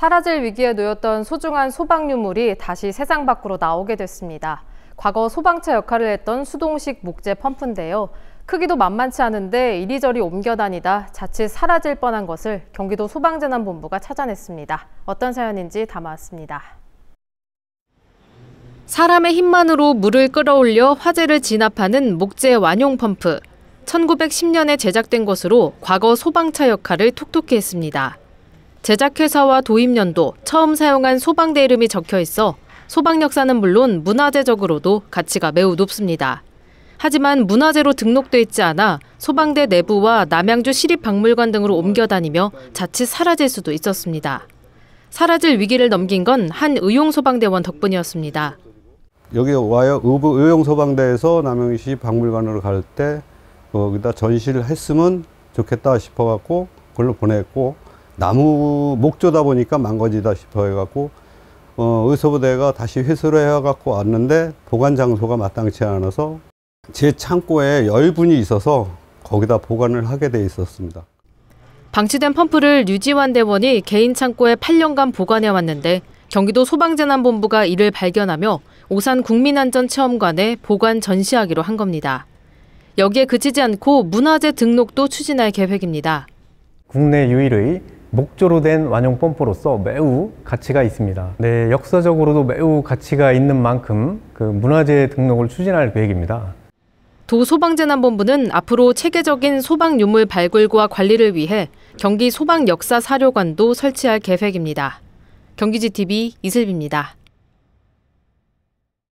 사라질 위기에 놓였던 소중한 소방유물이 다시 세상 밖으로 나오게 됐습니다. 과거 소방차 역할을 했던 수동식 목재 펌프인데요. 크기도 만만치 않은데 이리저리 옮겨다니다 자칫 사라질 뻔한 것을 경기도 소방재난본부가 찾아냈습니다. 어떤 사연인지 담아왔습니다. 사람의 힘만으로 물을 끌어올려 화재를 진압하는 목재 완용 펌프. 1910년에 제작된 것으로 과거 소방차 역할을 톡톡히 했습니다. 제작회사와 도입년도, 처음 사용한 소방대 이름이 적혀 있어 소방 역사는 물론 문화재적으로도 가치가 매우 높습니다. 하지만 문화재로 등록돼 있지 않아 소방대 내부와 남양주 시립박물관 등으로 옮겨 다니며 자칫 사라질 수도 있었습니다. 사라질 위기를 넘긴 건 한 의용소방대원 덕분이었습니다. 여기 와요 의용소방대에서 남양시 주 박물관으로 갈 때 거기다 전시를 했으면 좋겠다 싶어갖고 그걸로 보냈고 나무 목조다 보니까 망가지다 싶어 해갖고 어, 의서부대가 다시 회수를 해갖고 왔는데 보관 장소가 마땅치 않아서 제 창고에 열분이 있어서 거기다 보관을 하게 돼 있었습니다. 방치된 펌프를 유지환 대원이 개인 창고에 8년간 보관해 왔는데 경기도 소방재난본부가 이를 발견하며 오산 국민안전체험관에 보관 전시하기로 한 겁니다. 여기에 그치지 않고 문화재 등록도 추진할 계획입니다. 국내 유일의 목조로 된 완용 펌프로서 매우 가치가 있습니다. 네, 역사적으로도 매우 가치가 있는 만큼 그 문화재 등록을 추진할 계획입니다. 도소방재난본부는 앞으로 체계적인 소방 유물 발굴과 관리를 위해 경기 소방 역사 사료관도 설치할 계획입니다. 경기지TV 이슬비입니다.